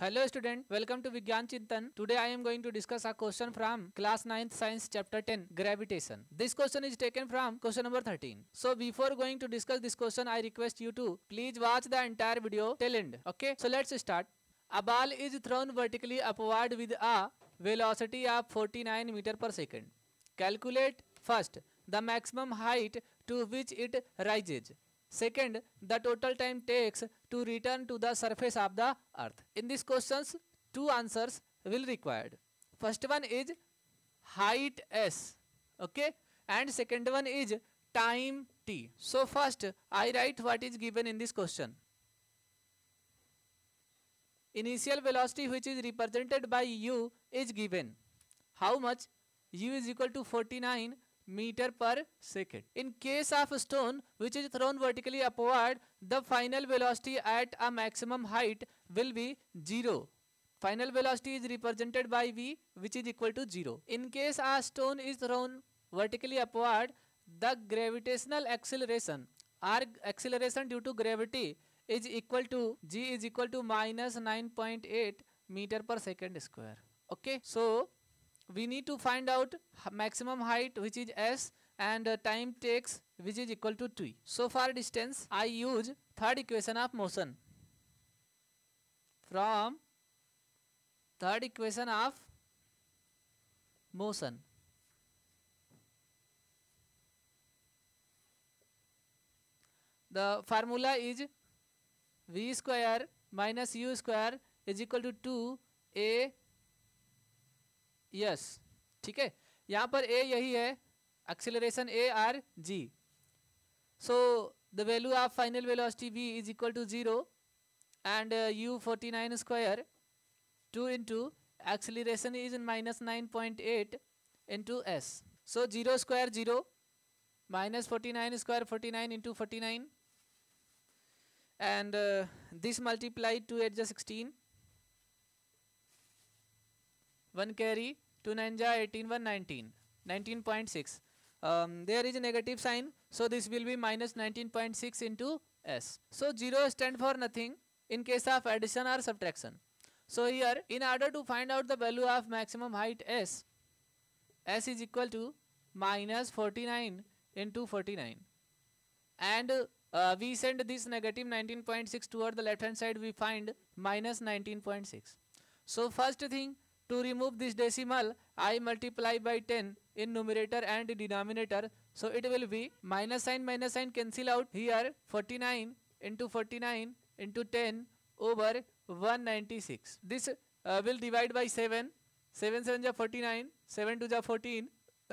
Hello student, welcome to Vigyan Chintan. Today I am going to discuss a question from class 9th science chapter 10 gravitation. This question is taken from question number 13. So before going to discuss this question I request you to please watch the entire video till end. Okay, so let's start. A ball is thrown vertically upward with a velocity of 49 meter per second. Calculate first the maximum height to which it rises. Second, the total time takes to return to the surface of the earth. In this questions, two answers will required. First one is height s, okay, and second one is time t. So first, I write what is given in this question. Initial velocity which is represented by u is given. How much? u is equal to 49 meter per second. In case of stone which is thrown vertically upward, the final velocity at a maximum height will be 0. Final velocity is represented by v which is equal to 0. In case a stone is thrown vertically upward, the gravitational acceleration r acceleration due to gravity is equal to g is equal to minus 9.8 meter per second square. Okay, so we need to find out maximum height which is s and uh, time takes which is equal to t. So far, distance I use third equation of motion. From third equation of motion. The formula is v square minus u square is equal to 2 a yes ठीक है यहाँ पर a यही है acceleration a r g so the value of final velocity v is equal to zero and u forty nine square two into acceleration is in minus nine point eight into s so zero square zero minus forty nine square forty nine into forty nine and this multiply two eight sixteen one carry 2 9 ja 18 1 19 19.6 um, there is a negative sign so this will be minus 19.6 into s so 0 stand for nothing in case of addition or subtraction so here in order to find out the value of maximum height s s is equal to minus 49 into 49 and uh, we send this negative 19.6 toward the left hand side we find minus 19.6 so first thing to remove this decimal, I multiply by 10 in numerator and denominator. So it will be minus sign minus sign cancel out here 49 into 49 into 10 over 196. This uh, will divide by 7. 7 7 is 49, 7 2 is 14,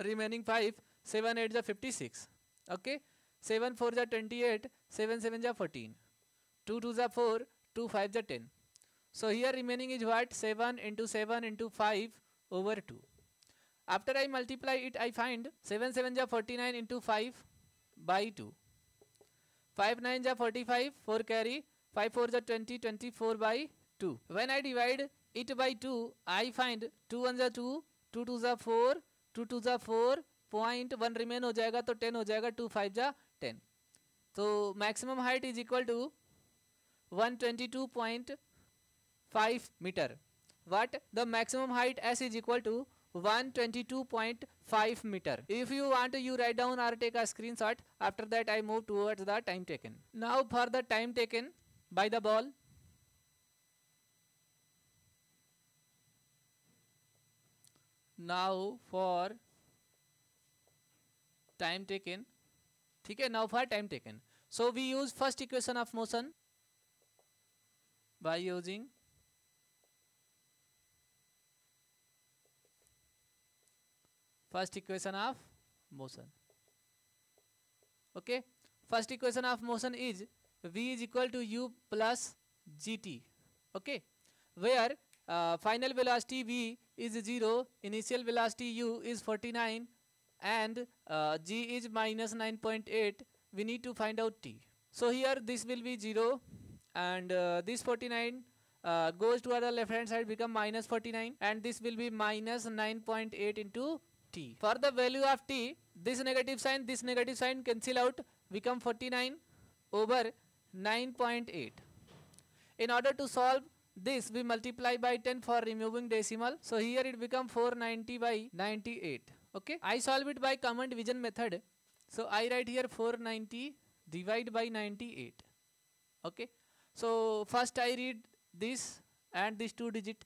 remaining 5, 7 8 is 56. Okay, 7 4 is 28, 7 7 is 14, 2 2 is 4, 2 5 is 10. So here remaining is what? 7 into 7 into 5 over 2. After I multiply it, I find 7 7 is 49 into 5 by 2. 5 9 ja 45, 4 carry, 5 4 ja 20, 24 by 2. When I divide it by 2, I find 2 1 ja 2, 2 2 is 4, 2 2 is 4, point one remain हो जाएगा तो ten हो जाएगा two five जा ten तो maximum height is equal to one twenty two point 5 meter. What? The maximum height S is equal to 122.5 meter. If you want you write down or take a screenshot. After that I move towards the time taken. Now for the time taken by the ball. Now for time taken. Okay. now for time taken. So we use first equation of motion by using first equation of motion okay first equation of motion is v is equal to u plus gt okay where uh, final velocity v is 0 initial velocity u is 49 and uh, g is minus 9.8 we need to find out t so here this will be 0 and uh, this 49 uh, goes to other left hand side become minus 49 and this will be minus 9.8 into t. For the value of t, this negative sign, this negative sign cancel out, become 49 over 9.8. In order to solve this, we multiply by 10 for removing decimal. So here it become 490 by 98. Okay. I solve it by common division method. So I write here 490 divide by 98. Okay. So first I read this and this two digit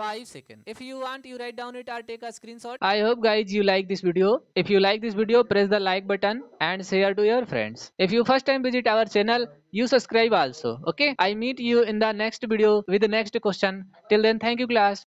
5 seconds. If you want, you write down it or take a screenshot. I hope guys you like this video. If you like this video, press the like button and share to your friends. If you first time visit our channel, you subscribe also. Okay. I meet you in the next video with the next question. Till then, thank you class.